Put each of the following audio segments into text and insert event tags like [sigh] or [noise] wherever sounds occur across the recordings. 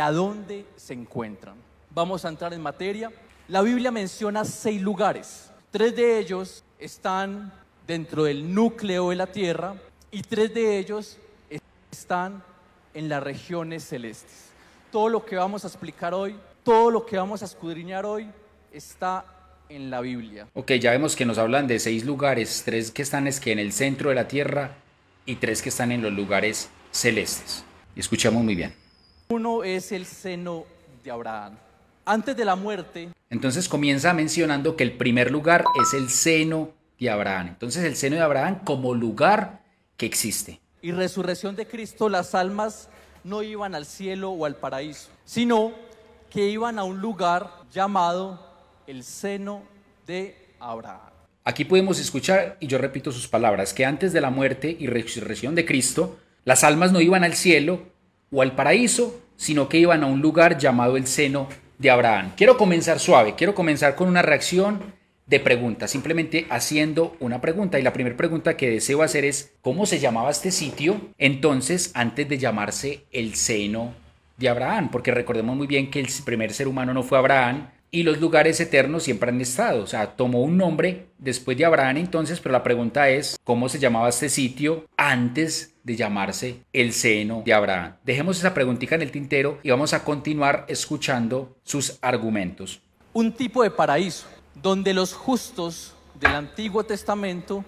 ¿A dónde se encuentran. Vamos a entrar en materia. La Biblia menciona seis lugares. Tres de ellos están dentro del núcleo de la tierra y tres de ellos están en las regiones celestes. Todo lo que vamos a explicar hoy, todo lo que vamos a escudriñar hoy está en la Biblia. Ok, ya vemos que nos hablan de seis lugares, tres que están es que en el centro de la tierra y tres que están en los lugares celestes. Escuchamos muy bien. Uno es el seno de Abraham. Antes de la muerte. Entonces comienza mencionando que el primer lugar es el seno de Abraham. Entonces el seno de Abraham como lugar que existe. Y resurrección de Cristo, las almas no iban al cielo o al paraíso, sino que iban a un lugar llamado el seno de Abraham. Aquí podemos escuchar, y yo repito sus palabras, que antes de la muerte y resurrección de Cristo, las almas no iban al cielo o al paraíso, sino que iban a un lugar llamado el seno de Abraham. Quiero comenzar suave, quiero comenzar con una reacción de preguntas, simplemente haciendo una pregunta. Y la primera pregunta que deseo hacer es, ¿cómo se llamaba este sitio entonces antes de llamarse el seno de Abraham? Porque recordemos muy bien que el primer ser humano no fue Abraham, y los lugares eternos siempre han estado. O sea, tomó un nombre después de Abraham entonces, pero la pregunta es, ¿cómo se llamaba este sitio antes de llamarse el seno de Abraham? Dejemos esa preguntita en el tintero y vamos a continuar escuchando sus argumentos. Un tipo de paraíso donde los justos del Antiguo Testamento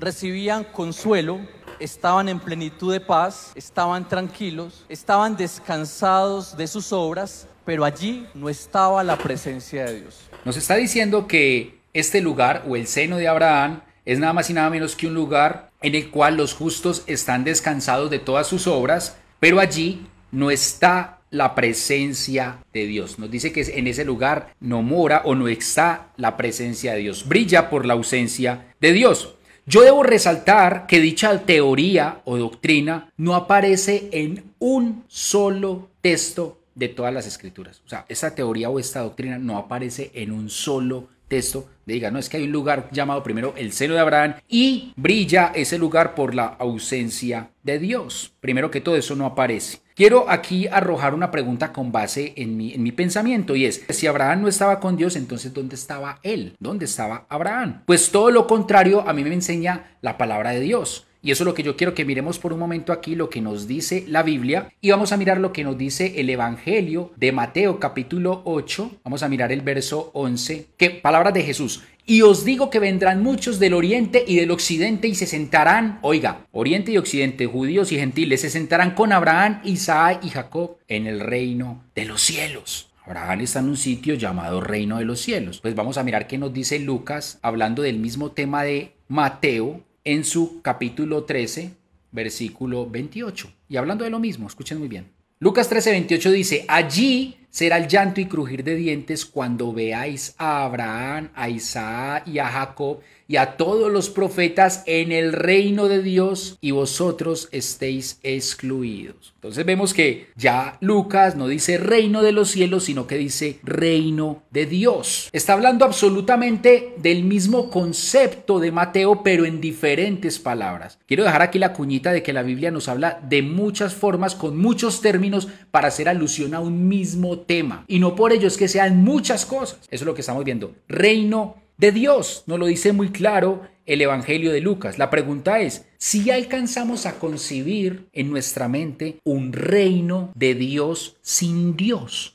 recibían consuelo, estaban en plenitud de paz, estaban tranquilos, estaban descansados de sus obras pero allí no estaba la presencia de Dios. Nos está diciendo que este lugar o el seno de Abraham es nada más y nada menos que un lugar en el cual los justos están descansados de todas sus obras, pero allí no está la presencia de Dios. Nos dice que en ese lugar no mora o no está la presencia de Dios. Brilla por la ausencia de Dios. Yo debo resaltar que dicha teoría o doctrina no aparece en un solo texto de todas las escrituras. O sea, esta teoría o esta doctrina no aparece en un solo texto de diga, no, es que hay un lugar llamado primero el seno de Abraham y brilla ese lugar por la ausencia de Dios. Primero que todo eso no aparece. Quiero aquí arrojar una pregunta con base en mi pensamiento y es, si Abraham no estaba con Dios, entonces ¿dónde estaba él? ¿Dónde estaba Abraham? Pues todo lo contrario a mí me enseña la palabra de Dios. Y eso es lo que yo quiero que miremos por un momento aquí, lo que nos dice la Biblia. Y vamos a mirar lo que nos dice el Evangelio de Mateo capítulo 8. Vamos a mirar el verso 11. qué palabras de Jesús. Y os digo que vendrán muchos del oriente y del occidente y se sentarán, oiga, oriente y occidente, judíos y gentiles, se sentarán con Abraham, Isaac y Jacob en el reino de los cielos. Abraham está en un sitio llamado Reino de los Cielos. Pues vamos a mirar qué nos dice Lucas hablando del mismo tema de Mateo en su capítulo 13, versículo 28. Y hablando de lo mismo, escuchen muy bien. Lucas 13, 28 dice, allí será el llanto y crujir de dientes cuando veáis a Abraham, a Isaac y a Jacob y a todos los profetas en el reino de Dios y vosotros estéis excluidos. Entonces vemos que ya Lucas no dice reino de los cielos, sino que dice reino de Dios. Está hablando absolutamente del mismo concepto de Mateo, pero en diferentes palabras. Quiero dejar aquí la cuñita de que la Biblia nos habla de muchas formas, con muchos términos, para hacer alusión a un mismo tema. Y no por ello es que sean muchas cosas. Eso es lo que estamos viendo. Reino de Dios. Nos lo dice muy claro el Evangelio de Lucas. La pregunta es, si alcanzamos a concebir en nuestra mente un reino de Dios sin Dios.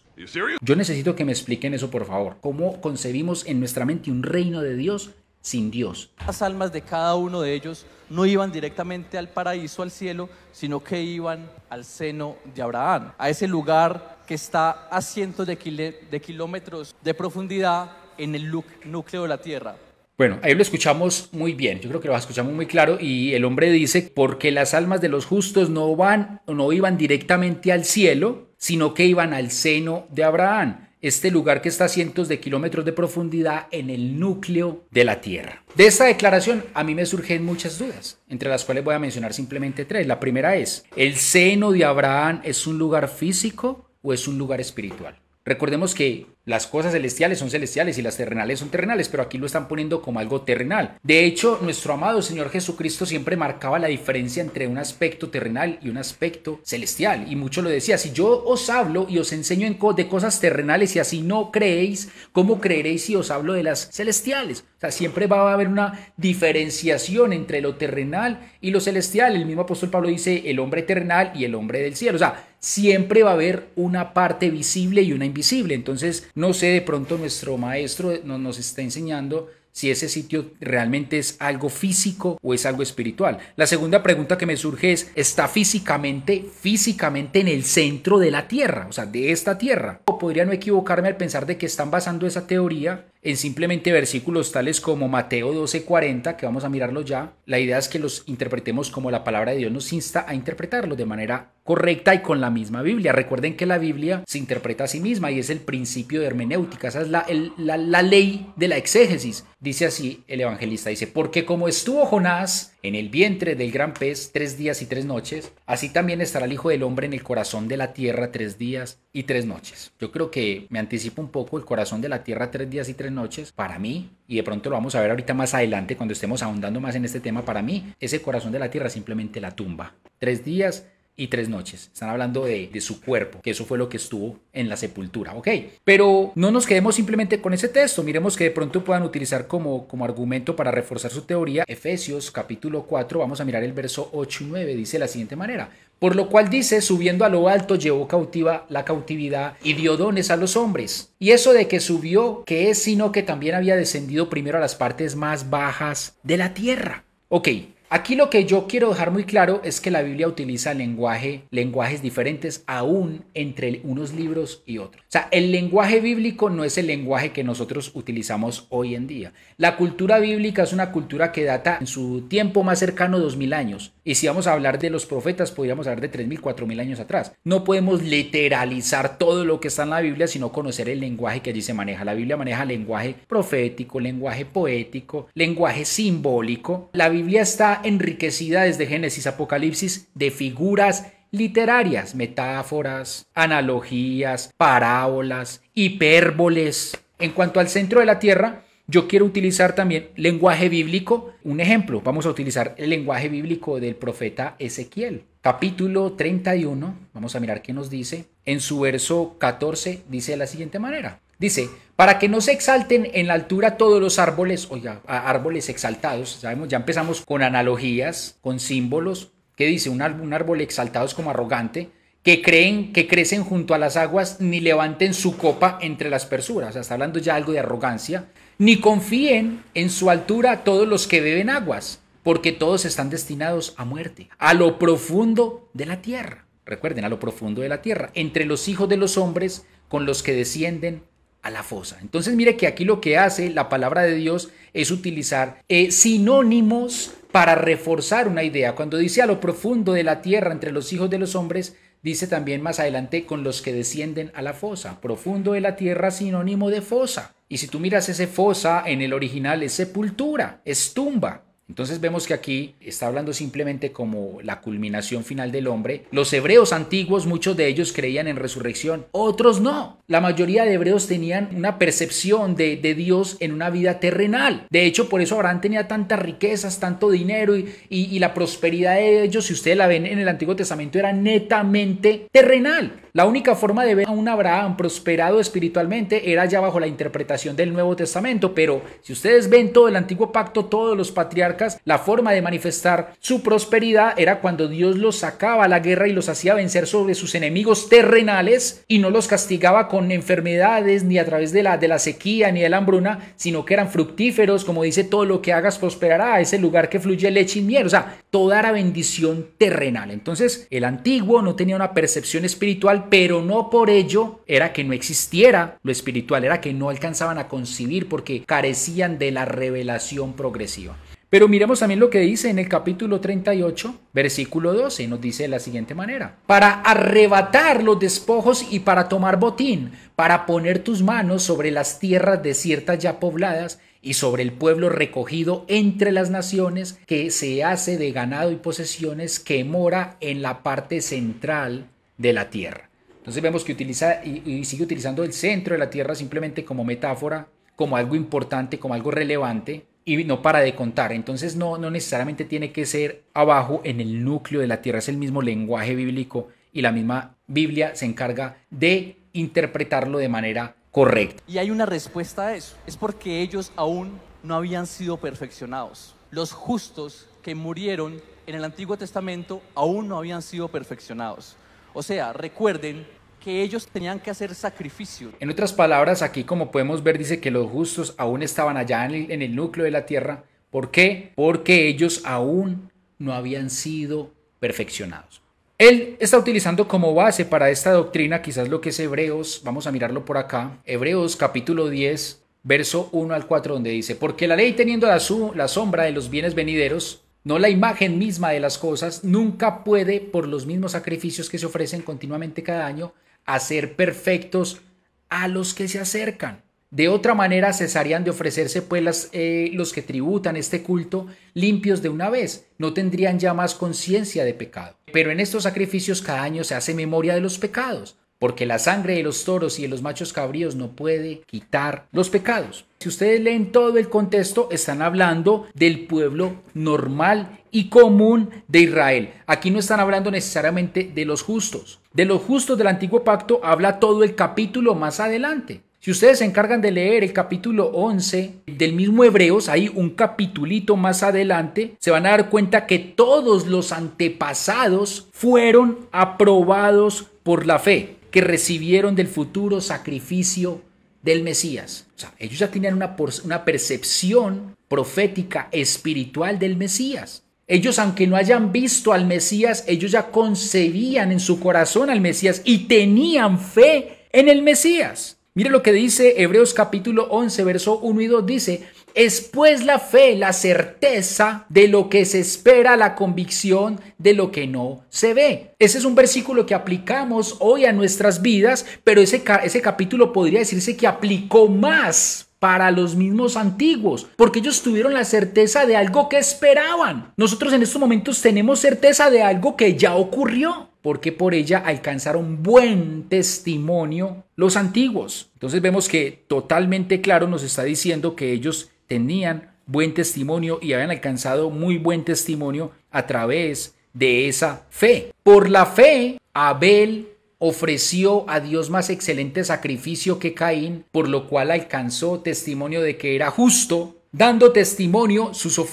Yo necesito que me expliquen eso, por favor. ¿Cómo concebimos en nuestra mente un reino de Dios sin Dios? Las almas de cada uno de ellos no iban directamente al paraíso, al cielo, sino que iban al seno de Abraham, a ese lugar que está a cientos de, kilómetros de profundidad en el núcleo de la Tierra. Bueno, ahí lo escuchamos muy bien, yo creo que lo escuchamos muy claro y el hombre dice, porque las almas de los justos no van o no iban directamente al cielo, sino que iban al seno de Abraham, este lugar que está a cientos de kilómetros de profundidad en el núcleo de la Tierra. De esta declaración a mí me surgen muchas dudas, entre las cuales voy a mencionar simplemente tres. La primera es, ¿el seno de Abraham es un lugar físico o es un lugar espiritual. Recordemos que las cosas celestiales son celestiales y las terrenales son terrenales, pero aquí lo están poniendo como algo terrenal. De hecho, nuestro amado Señor Jesucristo siempre marcaba la diferencia entre un aspecto terrenal y un aspecto celestial. Y mucho lo decía, si yo os hablo y os enseño de cosas terrenales y así no creéis, ¿cómo creeréis si os hablo de las celestiales? O sea, siempre va a haber una diferenciación entre lo terrenal y lo celestial. El mismo apóstol Pablo dice el hombre terrenal y el hombre del cielo. O sea, siempre va a haber una parte visible y una invisible. Entonces, no sé, de pronto nuestro maestro nos, nos está enseñando si ese sitio realmente es algo físico o es algo espiritual. La segunda pregunta que me surge es, ¿está físicamente, físicamente en el centro de la Tierra, o sea, de esta Tierra? O podría no equivocarme al pensar de que están basando esa teoría en simplemente versículos tales como Mateo 12:40, que vamos a mirarlo ya. La idea es que los interpretemos como la palabra de Dios nos insta a interpretarlos de manera correcta y con la misma Biblia. Recuerden que la Biblia se interpreta a sí misma y es el principio de hermenéutica, esa es la, la ley de la exégesis. Dice así el evangelista, dice, porque como estuvo Jonás, en el vientre del gran pez tres días y tres noches, así también estará el Hijo del Hombre en el corazón de la tierra tres días y tres noches. Yo creo que me anticipo un poco el corazón de la tierra tres días y tres noches. Para mí, y de pronto lo vamos a ver ahorita más adelante cuando estemos ahondando más en este tema, para mí ese corazón de la tierra simplemente la tumba. Tres días y tres noches. Están hablando de, su cuerpo, que eso fue lo que estuvo en la sepultura, ¿ok? Pero no nos quedemos simplemente con ese texto, miremos que de pronto puedan utilizar como, como argumento para reforzar su teoría. Efesios capítulo 4, vamos a mirar el verso 8 y 9, dice de la siguiente manera. Por lo cual dice, subiendo a lo alto, llevó cautiva la cautividad y dio dones a los hombres. Y eso de que subió, que es sino que también había descendido primero a las partes más bajas de la tierra. Ok, Aquí lo que yo quiero dejar muy claro es que la Biblia utiliza lenguaje, lenguajes diferentes aún entre unos libros y otros. O sea, el lenguaje bíblico no es el lenguaje que nosotros utilizamos hoy en día. La cultura bíblica es una cultura que data en su tiempo más cercano 2000 años. Y si vamos a hablar de los profetas, podríamos hablar de 3.000, 4.000 años atrás. No podemos literalizar todo lo que está en la Biblia, sino conocer el lenguaje que allí se maneja. La Biblia maneja lenguaje profético, lenguaje poético, lenguaje simbólico. La Biblia está enriquecida desde Génesis, Apocalipsis, de figuras literarias, metáforas, analogías, parábolas, hipérboles. En cuanto al centro de la Tierra, yo quiero utilizar también lenguaje bíblico. Un ejemplo, vamos a utilizar el lenguaje bíblico del profeta Ezequiel. Capítulo 31, vamos a mirar qué nos dice. En su verso 14 dice de la siguiente manera. Dice, para que no se exalten en la altura todos los árboles, oiga, árboles exaltados, sabemos, ya empezamos con analogías, con símbolos, qué dice un, árbol exaltado es como arrogante, que creen que crecen junto a las aguas ni levanten su copa entre las persuras O sea, está hablando ya algo de arrogancia. Ni confíen en su altura todos los que beben aguas, porque todos están destinados a muerte, a lo profundo de la tierra. Recuerden, a lo profundo de la tierra, entre los hijos de los hombres con los que descienden a la fosa. Entonces mire que aquí lo que hace la palabra de Dios es utilizar eh, sinónimos para reforzar una idea. Cuando dice a lo profundo de la tierra entre los hijos de los hombres, dice también más adelante con los que descienden a la fosa. Profundo de la tierra sinónimo de fosa. Y si tú miras ese fosa en el original es sepultura, es tumba. Entonces vemos que aquí está hablando simplemente como la culminación final del hombre. Los hebreos antiguos, muchos de ellos creían en resurrección, otros no. La mayoría de hebreos tenían una percepción de, Dios en una vida terrenal. De hecho, por eso Abraham tenía tantas riquezas, tanto dinero y, y la prosperidad de ellos, si ustedes la ven en el Antiguo Testamento, era netamente terrenal. La única forma de ver a un Abraham prosperado espiritualmente era ya bajo la interpretación del Nuevo Testamento, pero si ustedes ven todo el Antiguo Pacto, todos los patriarcas, la forma de manifestar su prosperidad era cuando Dios los sacaba a la guerra y los hacía vencer sobre sus enemigos terrenales y no los castigaba con enfermedades ni a través de la, de la sequía ni de la hambruna, sino que eran fructíferos, como dice, todo lo que hagas prosperará, a ese lugar que fluye leche y miel, o sea, toda era bendición terrenal. Entonces, el antiguo no tenía una percepción espiritual, pero no por ello era que no existiera lo espiritual, era que no alcanzaban a concibir porque carecían de la revelación progresiva. Pero miremos también lo que dice en el capítulo 38, versículo 12, nos dice de la siguiente manera, para arrebatar los despojos y para tomar botín, para poner tus manos sobre las tierras desiertas ya pobladas y sobre el pueblo recogido entre las naciones que se hace de ganado y posesiones que mora en la parte central de la tierra. Entonces vemos que utiliza y, sigue utilizando el centro de la tierra simplemente como metáfora, como algo importante, como algo relevante, y no para de contar. Entonces no, no necesariamente tiene que ser abajo en el núcleo de la tierra, es el mismo lenguaje bíblico y la misma Biblia se encarga de interpretarlo de manera correcta. Y hay una respuesta a eso, es porque ellos aún no habían sido perfeccionados. Los justos que murieron en el Antiguo Testamento aún no habían sido perfeccionados. O sea, recuerden que ellos tenían que hacer sacrificio. En otras palabras, aquí como podemos ver dice que los justos aún estaban allá en el, núcleo de la tierra. ¿Por qué? Porque ellos aún no habían sido perfeccionados. Él está utilizando como base para esta doctrina quizás lo que es Hebreos, vamos a mirarlo por acá, Hebreos capítulo 10, verso 1 al 4, donde dice, porque la ley teniendo la sombra de los bienes venideros, no la imagen misma de las cosas, nunca puede, por los mismos sacrificios que se ofrecen continuamente cada año, a ser perfectos a los que se acercan. De otra manera cesarían de ofrecerse pues las, eh, los que tributan este culto limpios de una vez, no tendrían ya más conciencia de pecado. Pero en estos sacrificios cada año se hace memoria de los pecados, porque la sangre de los toros y de los machos cabríos no puede quitar los pecados. Si ustedes leen todo el contexto, están hablando del pueblo normal y común de Israel. Aquí no están hablando necesariamente de los justos. De los justos del antiguo pacto habla todo el capítulo más adelante. Si ustedes se encargan de leer el capítulo 11 del mismo Hebreos, ahí un capitulito más adelante, se van a dar cuenta que todos los antepasados fueron aprobados por la fe que recibieron del futuro sacrificio del Mesías. O sea, ellos ya tenían una, una percepción profética espiritual del Mesías. Ellos, aunque no hayan visto al Mesías, ellos ya concebían en su corazón al Mesías y tenían fe en el Mesías. Mire lo que dice Hebreos capítulo 11, verso 1 y 2, dice, es pues la fe, la certeza de lo que se espera, la convicción de lo que no se ve. Ese es un versículo que aplicamos hoy a nuestras vidas, pero ese, ese capítulo podría decirse que aplicó más para los mismos antiguos, porque ellos tuvieron la certeza de algo que esperaban. Nosotros en estos momentos tenemos certeza de algo que ya ocurrió, porque por ella alcanzaron buen testimonio los antiguos. Entonces vemos que totalmente claro nos está diciendo que ellos tenían buen testimonio y habían alcanzado muy buen testimonio a través de esa fe. Por la fe, Abel ofreció a Dios más excelente sacrificio que Caín, por lo cual alcanzó testimonio de que era justo dando testimonio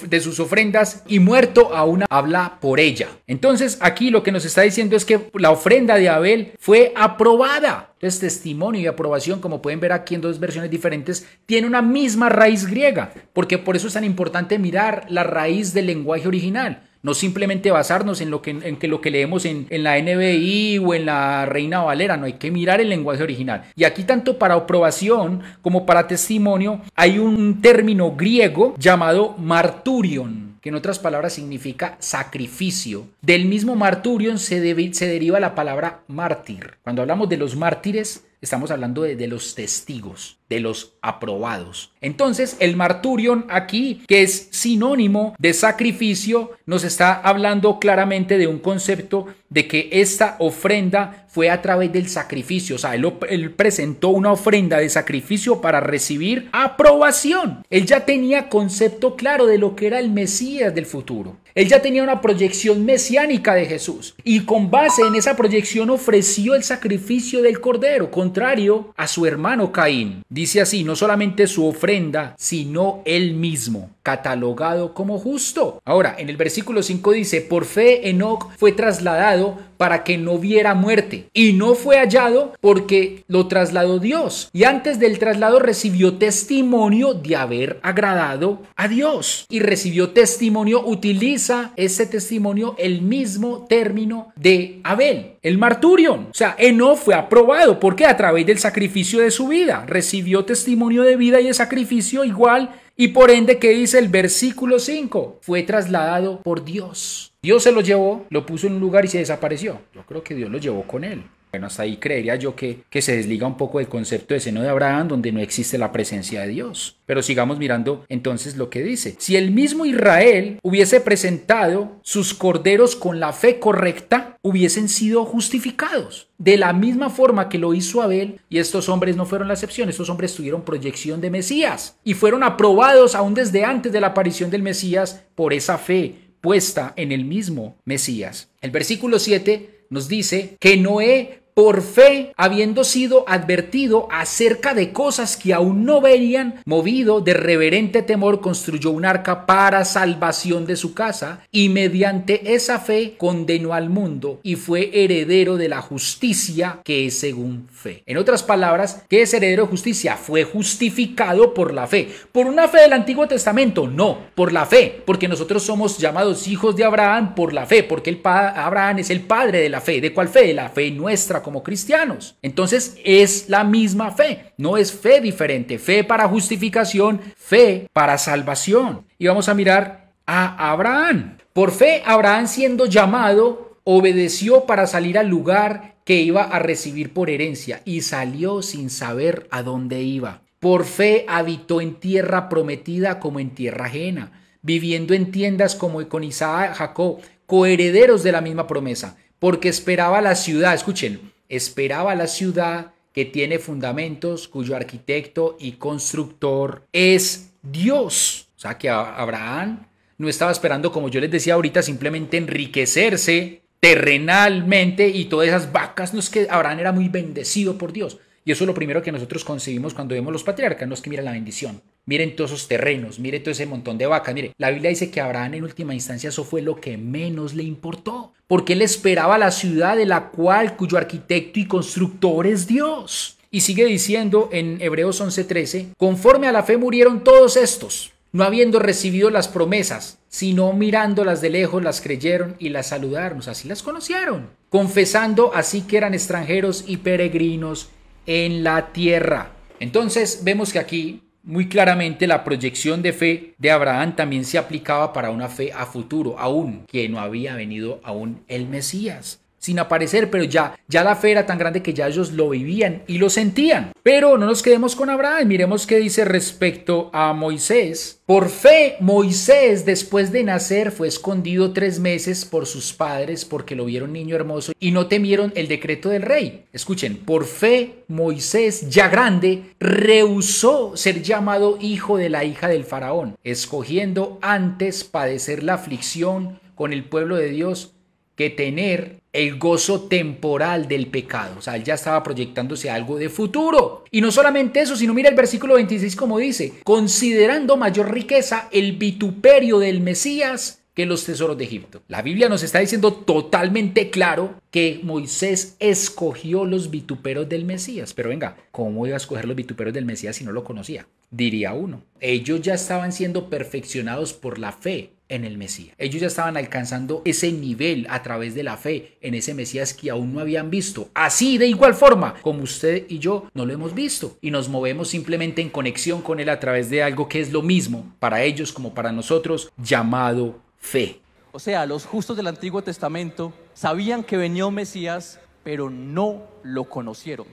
de sus ofrendas y muerto a una habla por ella. Entonces aquí lo que nos está diciendo es que la ofrenda de Abel fue aprobada. Entonces testimonio y aprobación, como pueden ver aquí en dos versiones diferentes, tiene una misma raíz griega, porque por eso es tan importante mirar la raíz del lenguaje original. No simplemente basarnos en, lo que, en lo que leemos en, la NBI o en la Reina Valera, no hay que mirar el lenguaje original. Y aquí tanto para aprobación como para testimonio hay un término griego llamado marturion que en otras palabras significa sacrificio. Del mismo marturion se, se deriva la palabra mártir. Cuando hablamos de los mártires, Estamos hablando de, los testigos, de los aprobados. Entonces, el marturion aquí, que es sinónimo de sacrificio, nos está hablando claramente de un concepto de que esta ofrenda fue a través del sacrificio. O sea, él presentó una ofrenda de sacrificio para recibir aprobación. Él ya tenía concepto claro de lo que era el Mesías del futuro. Él ya tenía una proyección mesiánica de Jesús y con base en esa proyección ofreció el sacrificio del cordero, contrario a su hermano Caín. Dice así, no solamente su ofrenda, sino él mismo, catalogado como justo. Ahora, en el versículo 5 dice, por fe Enoch fue trasladado para que no viera muerte y no fue hallado porque lo trasladó Dios y antes del traslado recibió testimonio de haber agradado a Dios y recibió testimonio utilizado ese testimonio el mismo término de Abel, el marturion. O sea, Eno fue aprobado porque a través del sacrificio de su vida recibió testimonio de vida y de sacrificio igual y por ende, que dice el versículo 5? Fue trasladado por Dios. Dios se lo llevó, lo puso en un lugar y se desapareció. Yo creo que Dios lo llevó con él. Bueno, hasta ahí creería yo que, que se desliga un poco del concepto de seno de Abraham, donde no existe la presencia de Dios. Pero sigamos mirando entonces lo que dice. Si el mismo Israel hubiese presentado sus corderos con la fe correcta, hubiesen sido justificados. De la misma forma que lo hizo Abel, y estos hombres no fueron la excepción, estos hombres tuvieron proyección de Mesías y fueron aprobados aún desde antes de la aparición del Mesías por esa fe puesta en el mismo Mesías. El versículo 7 nos dice que Noé por fe, habiendo sido advertido acerca de cosas que aún no verían, movido de reverente temor, construyó un arca para salvación de su casa y mediante esa fe condenó al mundo y fue heredero de la justicia que es según fe. En otras palabras, ¿qué es heredero de justicia? Fue justificado por la fe. ¿Por una fe del Antiguo Testamento? No, por la fe, porque nosotros somos llamados hijos de Abraham por la fe, porque el Abraham es el padre de la fe. ¿De cuál fe? De la fe nuestra como cristianos. Entonces es la misma fe, no es fe diferente, fe para justificación, fe para salvación. Y vamos a mirar a Abraham. Por fe, Abraham siendo llamado, obedeció para salir al lugar que iba a recibir por herencia y salió sin saber a dónde iba. Por fe habitó en tierra prometida como en tierra ajena, viviendo en tiendas como con Isaac, Jacob, coherederos de la misma promesa, porque esperaba la ciudad, escuchen, esperaba la ciudad que tiene fundamentos, cuyo arquitecto y constructor es Dios. O sea que Abraham no estaba esperando, como yo les decía ahorita, simplemente enriquecerse terrenalmente y todas esas vacas. No es que Abraham era muy bendecido por Dios. Y eso es lo primero que nosotros concebimos cuando vemos los patriarcas, no es que miren la bendición, miren todos esos terrenos, miren todo ese montón de vacas, mire, la Biblia dice que Abraham en última instancia eso fue lo que menos le importó, porque él esperaba la ciudad de la cual cuyo arquitecto y constructor es Dios. Y sigue diciendo en Hebreos 11:13, conforme a la fe murieron todos estos, no habiendo recibido las promesas, sino mirándolas de lejos las creyeron y las saludaron, así las conocieron, confesando así que eran extranjeros y peregrinos en la tierra. Entonces vemos que aquí muy claramente la proyección de fe de Abraham también se aplicaba para una fe a futuro, aún que no había venido aún el Mesías sin aparecer, pero ya, ya la fe era tan grande que ya ellos lo vivían y lo sentían. Pero no nos quedemos con Abraham, miremos qué dice respecto a Moisés. Por fe, Moisés después de nacer fue escondido tres meses por sus padres porque lo vieron niño hermoso y no temieron el decreto del rey. Escuchen, por fe, Moisés, ya grande, rehusó ser llamado hijo de la hija del faraón, escogiendo antes padecer la aflicción con el pueblo de Dios que tener el gozo temporal del pecado. O sea, él ya estaba proyectándose algo de futuro. Y no solamente eso, sino mira el versículo 26 como dice, considerando mayor riqueza el vituperio del Mesías que los tesoros de Egipto. La Biblia nos está diciendo totalmente claro que Moisés escogió los vituperos del Mesías. Pero venga, ¿cómo iba a escoger los vituperos del Mesías si no lo conocía? Diría uno. Ellos ya estaban siendo perfeccionados por la fe en el Mesías. Ellos ya estaban alcanzando ese nivel a través de la fe en ese Mesías que aún no habían visto. Así, de igual forma, como usted y yo no lo hemos visto. Y nos movemos simplemente en conexión con Él a través de algo que es lo mismo para ellos como para nosotros, llamado fe. O sea, los justos del Antiguo Testamento sabían que venía Mesías, pero no lo conocieron.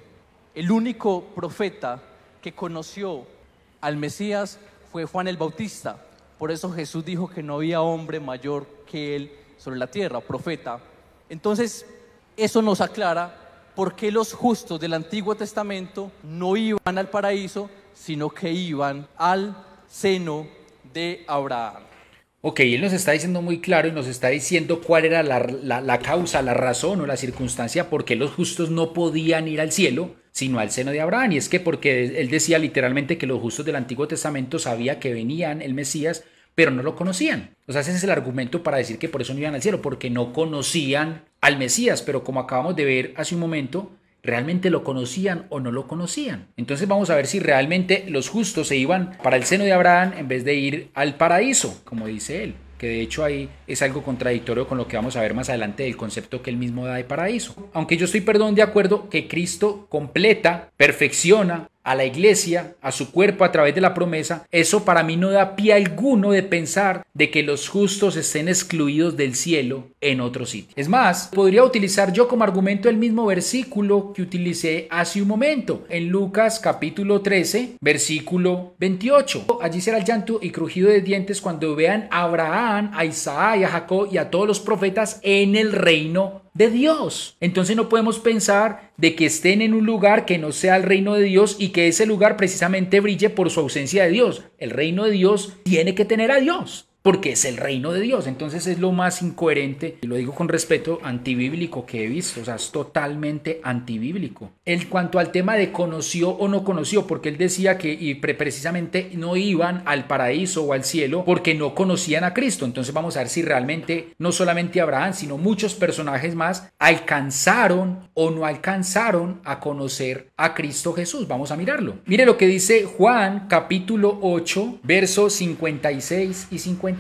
El único profeta que conoció al Mesías fue Juan el Bautista, por eso Jesús dijo que no había hombre mayor que él sobre la tierra, profeta. Entonces, eso nos aclara por qué los justos del Antiguo Testamento no iban al paraíso, sino que iban al seno de Abraham. Ok, él nos está diciendo muy claro y nos está diciendo cuál era la, la, causa, la razón o la circunstancia por qué los justos no podían ir al cielo, sino al seno de Abraham. Y es que porque él decía literalmente que los justos del Antiguo Testamento sabían que venían el Mesías, pero no lo conocían. O sea, ese es el argumento para decir que por eso no iban al cielo, porque no conocían al Mesías, pero como acabamos de ver hace un momento, realmente lo conocían o no lo conocían. Entonces vamos a ver si realmente los justos se iban para el seno de Abraham en vez de ir al paraíso, como dice él que de hecho ahí es algo contradictorio con lo que vamos a ver más adelante del concepto que él mismo da de paraíso. Aunque yo estoy, perdón, de acuerdo que Cristo completa, perfecciona, a la iglesia, a su cuerpo a través de la promesa, eso para mí no da pie alguno de pensar de que los justos estén excluidos del cielo en otro sitio. Es más, podría utilizar yo como argumento el mismo versículo que utilicé hace un momento, en Lucas capítulo 13, versículo 28. Allí será el llanto y crujido de dientes cuando vean a Abraham, a Isaac, a Jacob y a todos los profetas en el reino de Dios. Entonces no podemos pensar de que estén en un lugar que no sea el reino de Dios y que ese lugar precisamente brille por su ausencia de Dios. El reino de Dios tiene que tener a Dios porque es el reino de Dios. Entonces es lo más incoherente, y lo digo con respeto, antibíblico que he visto, o sea, es totalmente antibíblico. En cuanto al tema de conoció o no conoció, porque él decía que y precisamente no iban al paraíso o al cielo porque no conocían a Cristo. Entonces vamos a ver si realmente no solamente Abraham, sino muchos personajes más alcanzaron o no alcanzaron a conocer a Cristo Jesús. Vamos a mirarlo. Mire lo que dice Juan capítulo 8, versos 56 y 57.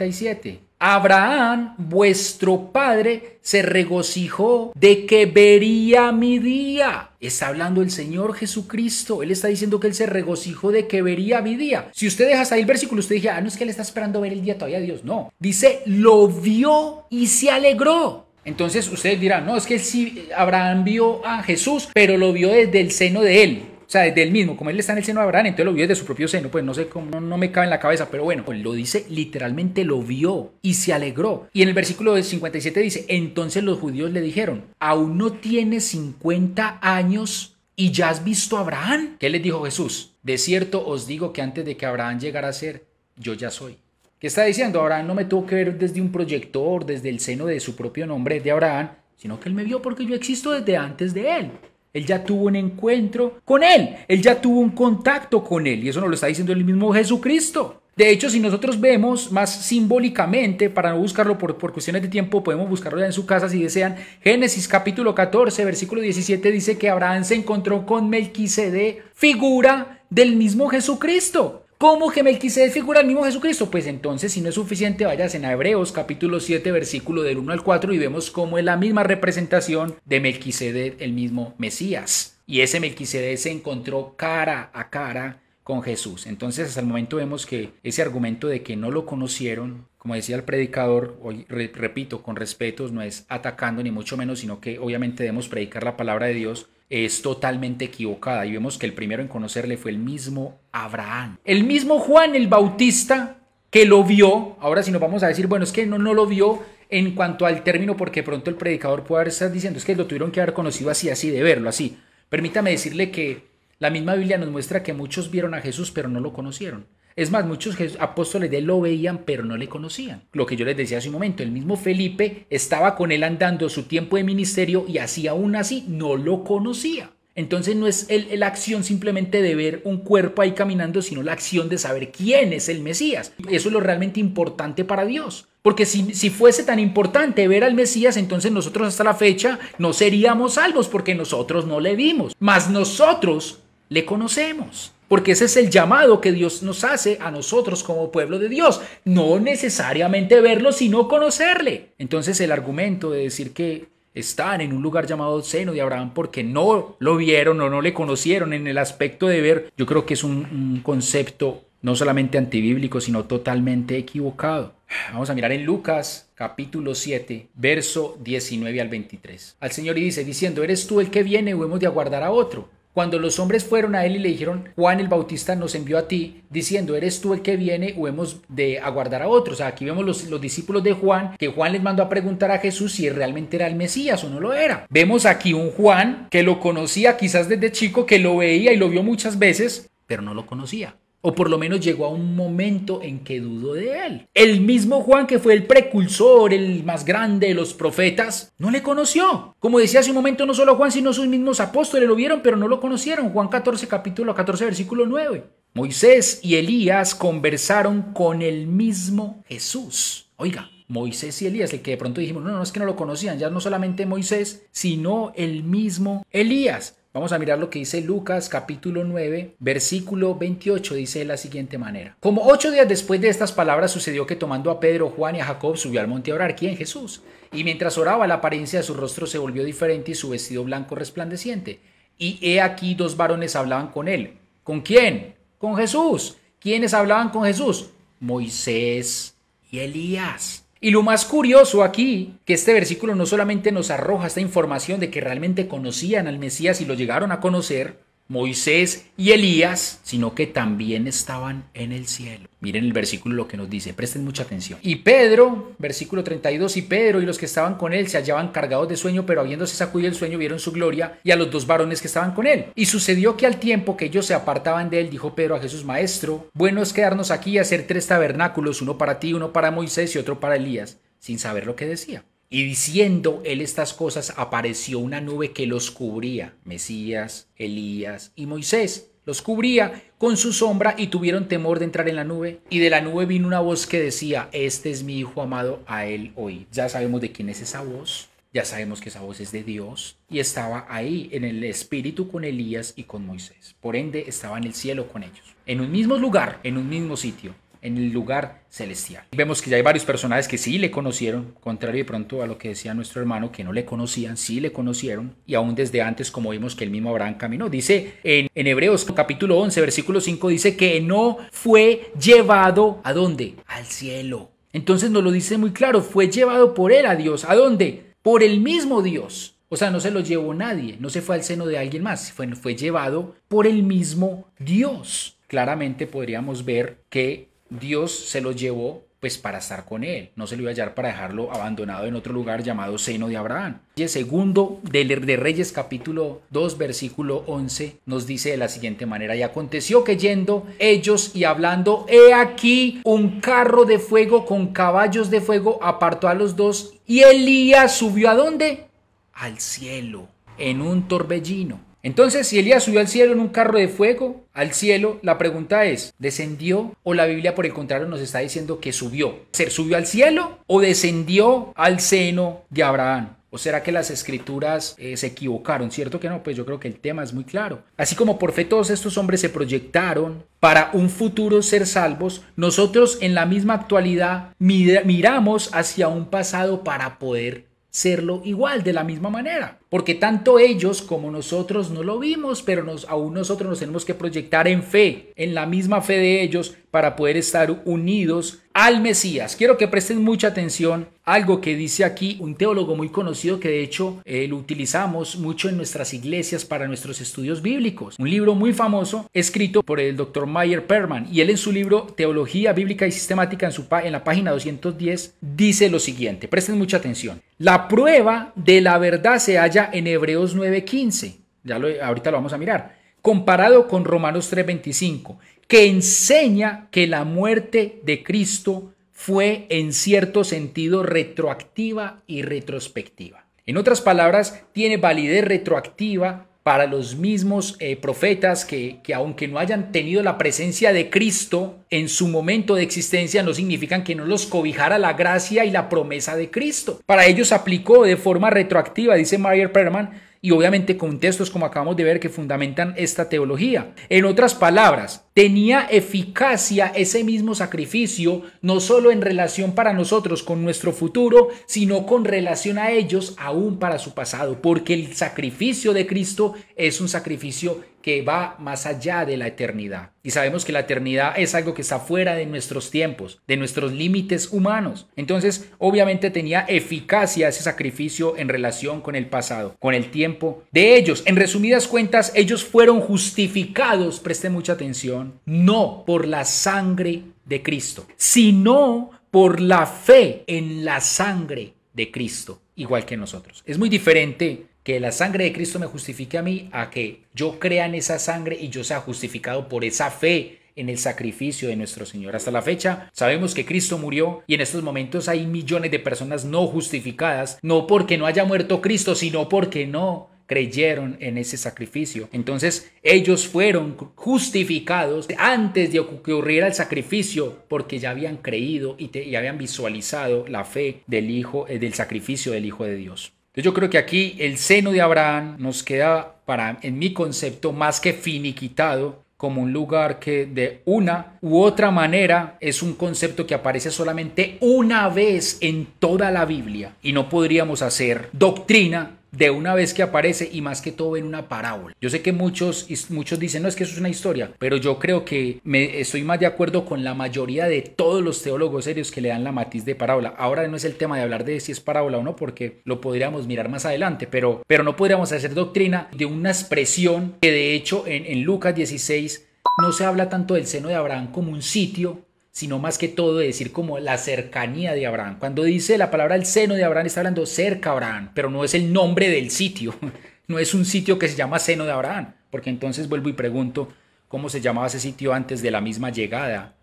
Abraham, vuestro padre, se regocijó de que vería mi día. Está hablando el Señor Jesucristo. Él está diciendo que Él se regocijó de que vería mi día. Si usted deja hasta ahí el versículo, usted dice, ah, no es que Él está esperando ver el día todavía, Dios. No. Dice, lo vio y se alegró. Entonces ustedes dirán, no, es que sí, Abraham vio a Jesús, pero lo vio desde el seno de Él. O sea, desde él mismo, como él está en el seno de Abraham, entonces lo vio desde su propio seno, pues no sé cómo, no, me cabe en la cabeza, pero bueno, lo dice literalmente, lo vio y se alegró. Y en el versículo 57 dice, entonces los judíos le dijeron, aún no tienes 50 años y ya has visto a Abraham. ¿Qué les dijo Jesús? De cierto os digo que antes de que Abraham llegara a ser, yo ya soy. ¿Qué está diciendo? Abraham no me tuvo que ver desde un proyector, desde el seno de su propio nombre de Abraham, sino que él me vio porque yo existo desde antes de él. Él ya tuvo un encuentro con Él, Él ya tuvo un contacto con Él, y eso nos lo está diciendo el mismo Jesucristo. De hecho, si nosotros vemos más simbólicamente, para no buscarlo por, por, cuestiones de tiempo, podemos buscarlo ya en su casa si desean. Génesis capítulo 14, versículo 17 dice que Abraham se encontró con Melquisede, figura del mismo Jesucristo. ¿Cómo que Melquisedec figura el mismo Jesucristo? Pues entonces, si no es suficiente, vayas en Hebreos capítulo 7, versículo del 1 al 4 y vemos cómo es la misma representación de Melquisedec, el mismo Mesías. Y ese Melquisedec se encontró cara a cara con Jesús. Entonces, hasta el momento vemos que ese argumento de que no lo conocieron, como decía el predicador, hoy repito, con respetos, no es atacando ni mucho menos, sino que obviamente debemos predicar la palabra de Dios es totalmente equivocada y vemos que el primero en conocerle fue el mismo Abraham. El mismo Juan el Bautista que lo vio, ahora si nos vamos a decir, bueno, es que no, no lo vio en cuanto al término porque pronto el predicador puede estar diciendo, es que lo tuvieron que haber conocido así, así, de verlo así. Permítame decirle que la misma Biblia nos muestra que muchos vieron a Jesús pero no lo conocieron. Es más, muchos apóstoles de él lo veían, pero no le conocían. Lo que yo les decía hace un momento, el mismo Felipe estaba con él andando su tiempo de ministerio y así aún así no lo conocía. Entonces no es la acción simplemente de ver un cuerpo ahí caminando, sino la acción de saber quién es el Mesías. Eso es lo realmente importante para Dios. Porque si, si, fuese tan importante ver al Mesías, entonces nosotros hasta la fecha no seríamos salvos porque nosotros no le vimos. Mas nosotros le conocemos. Porque ese es el llamado que Dios nos hace a nosotros como pueblo de Dios. No necesariamente verlo, sino conocerle. Entonces el argumento de decir que están en un lugar llamado seno de Abraham porque no lo vieron o no le conocieron en el aspecto de ver, yo creo que es un, concepto no solamente antibíblico, sino totalmente equivocado. Vamos a mirar en Lucas capítulo 7, verso 19 al 23. Al Señor y dice, diciendo, ¿eres tú el que viene o hemos de aguardar a otro? Cuando los hombres fueron a él y le dijeron, Juan el Bautista nos envió a ti, diciendo, ¿eres tú el que viene o hemos de aguardar a otros? aquí vemos los, los, discípulos de Juan, que Juan les mandó a preguntar a Jesús si realmente era el Mesías o no lo era. Vemos aquí un Juan que lo conocía quizás desde chico, que lo veía y lo vio muchas veces, pero no lo conocía. O por lo menos llegó a un momento en que dudó de él. El mismo Juan, que fue el precursor, el más grande de los profetas, no le conoció. Como decía hace un momento, no solo Juan, sino sus mismos apóstoles lo vieron, pero no lo conocieron. Juan 14, capítulo 14, versículo 9. Moisés y Elías conversaron con el mismo Jesús. Oiga, Moisés y Elías, el que de pronto dijimos, no, no es que no lo conocían, ya no solamente Moisés, sino el mismo Elías. Vamos a mirar lo que dice Lucas capítulo 9, versículo 28, dice de la siguiente manera. Como ocho días después de estas palabras sucedió que tomando a Pedro, Juan y a Jacob subió al monte a orar. ¿Quién? Jesús. Y mientras oraba la apariencia de su rostro se volvió diferente y su vestido blanco resplandeciente. Y he aquí dos varones hablaban con él. ¿Con quién? Con Jesús. ¿Quiénes hablaban con Jesús? Moisés y Elías y lo más curioso aquí, que este versículo no solamente nos arroja esta información de que realmente conocían al Mesías y lo llegaron a conocer, Moisés y Elías, sino que también estaban en el cielo. Miren el versículo lo que nos dice, presten mucha atención. Y Pedro, versículo 32, y Pedro y los que estaban con él se hallaban cargados de sueño, pero habiéndose sacudido el sueño vieron su gloria y a los dos varones que estaban con él. Y sucedió que al tiempo que ellos se apartaban de él, dijo Pedro a Jesús, Maestro, bueno es quedarnos aquí y hacer tres tabernáculos, uno para ti, uno para Moisés y otro para Elías, sin saber lo que decía. Y diciendo él estas cosas, apareció una nube que los cubría, Mesías, Elías y Moisés. Los cubría con su sombra y tuvieron temor de entrar en la nube. Y de la nube vino una voz que decía, este es mi Hijo amado, a él oí. Ya sabemos de quién es esa voz, ya sabemos que esa voz es de Dios. Y estaba ahí en el espíritu con Elías y con Moisés. Por ende, estaba en el cielo con ellos. En un mismo lugar, en un mismo sitio en el lugar celestial. Vemos que ya hay varios personajes que sí le conocieron, contrario de pronto a lo que decía nuestro hermano, que no le conocían, sí le conocieron, y aún desde antes, como vimos que el mismo Abraham caminó. Dice en, Hebreos capítulo 11, versículo 5, dice que no fue llevado a dónde? Al cielo. Entonces nos lo dice muy claro, fue llevado por él a Dios. ¿A dónde? Por el mismo Dios. O sea, no se lo llevó nadie, no se fue al seno de alguien más, fue, fue llevado por el mismo Dios claramente podríamos ver que Dios se lo llevó pues para estar con él, no se lo iba a hallar para dejarlo abandonado en otro lugar llamado seno de Abraham. Y el segundo de Reyes capítulo 2 versículo 11 nos dice de la siguiente manera, y aconteció que yendo ellos y hablando, he aquí un carro de fuego con caballos de fuego apartó a los dos, y Elías subió a dónde? Al cielo, en un torbellino. Entonces, si Elías subió al cielo en un carro de fuego, al cielo, la pregunta es, ¿descendió o la Biblia por el contrario nos está diciendo que subió? ¿Ser subió al cielo o descendió al seno de Abraham? ¿O será que las escrituras eh, se equivocaron? ¿Cierto que no? Pues yo creo que el tema es muy claro. Así como por fe todos estos hombres se proyectaron para un futuro ser salvos, nosotros en la misma actualidad miramos hacia un pasado para poder serlo igual, de la misma manera porque tanto ellos como nosotros no lo vimos, pero nos, aún nosotros nos tenemos que proyectar en fe, en la misma fe de ellos, para poder estar unidos al Mesías. Quiero que presten mucha atención a algo que dice aquí un teólogo muy conocido que de hecho eh, lo utilizamos mucho en nuestras iglesias para nuestros estudios bíblicos. Un libro muy famoso escrito por el doctor Mayer Perman y él en su libro Teología Bíblica y Sistemática en, su en la página 210 dice lo siguiente, presten mucha atención. La prueba de la verdad se halla en Hebreos 9:15. Ya lo, ahorita lo vamos a mirar. Comparado con Romanos 3:25, que enseña que la muerte de Cristo fue en cierto sentido retroactiva y retrospectiva. En otras palabras, tiene validez retroactiva para los mismos eh, profetas que, aunque no hayan tenido la presencia de Cristo en su momento de existencia, no significan que no los cobijara la gracia y la promesa de Cristo. Para ellos aplicó de forma retroactiva, dice Mayer Perman, y obviamente con textos como acabamos de ver que fundamentan esta teología. En otras palabras, tenía eficacia ese mismo sacrificio no solo en relación para nosotros con nuestro futuro, sino con relación a ellos aún para su pasado, porque el sacrificio de Cristo es un sacrificio va más allá de la eternidad. Y sabemos que la eternidad es algo que está fuera de nuestros tiempos, de nuestros límites humanos. Entonces, obviamente tenía eficacia ese sacrificio en relación con el pasado, con el tiempo de ellos. En resumidas cuentas, ellos fueron justificados, preste mucha atención, no por la sangre de Cristo, sino por la fe en la sangre de Cristo, igual que nosotros. Es muy diferente que la sangre de Cristo me justifique a mí, a que yo crea en esa sangre y yo sea justificado por esa fe en el sacrificio de nuestro Señor. Hasta la fecha sabemos que Cristo murió y en estos momentos hay millones de personas no justificadas, no porque no haya muerto Cristo, sino porque no creyeron en ese sacrificio. Entonces ellos fueron justificados antes de ocurrir el sacrificio porque ya habían creído y, ya habían visualizado la fe del Hijo, eh, del sacrificio del Hijo de Dios. Entonces yo creo que aquí el seno de Abraham nos queda, para, en mi concepto, más que finiquitado como un lugar que de una u otra manera es un concepto que aparece solamente una vez en toda la Biblia y no podríamos hacer doctrina de una vez que aparece y más que todo en una parábola. Yo sé que muchos, muchos dicen, no es que eso es una historia, pero yo creo que me, estoy más de acuerdo con la mayoría de todos los teólogos serios que le dan la matiz de parábola. Ahora no es el tema de hablar de si es parábola o no, porque lo podríamos mirar más adelante, pero, pero no podríamos hacer doctrina de una expresión que de hecho en, en Lucas 16 no se habla tanto del seno de Abraham como un sitio, sino más que todo de decir como la cercanía de Abraham. Cuando dice la palabra el seno de Abraham, está hablando cerca Abraham, pero no es el nombre del sitio, [laughs] no es un sitio que se llama seno de Abraham, porque entonces vuelvo y pregunto cómo se llamaba ese sitio antes de la misma llegada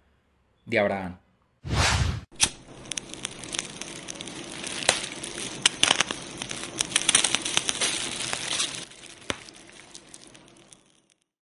de Abraham.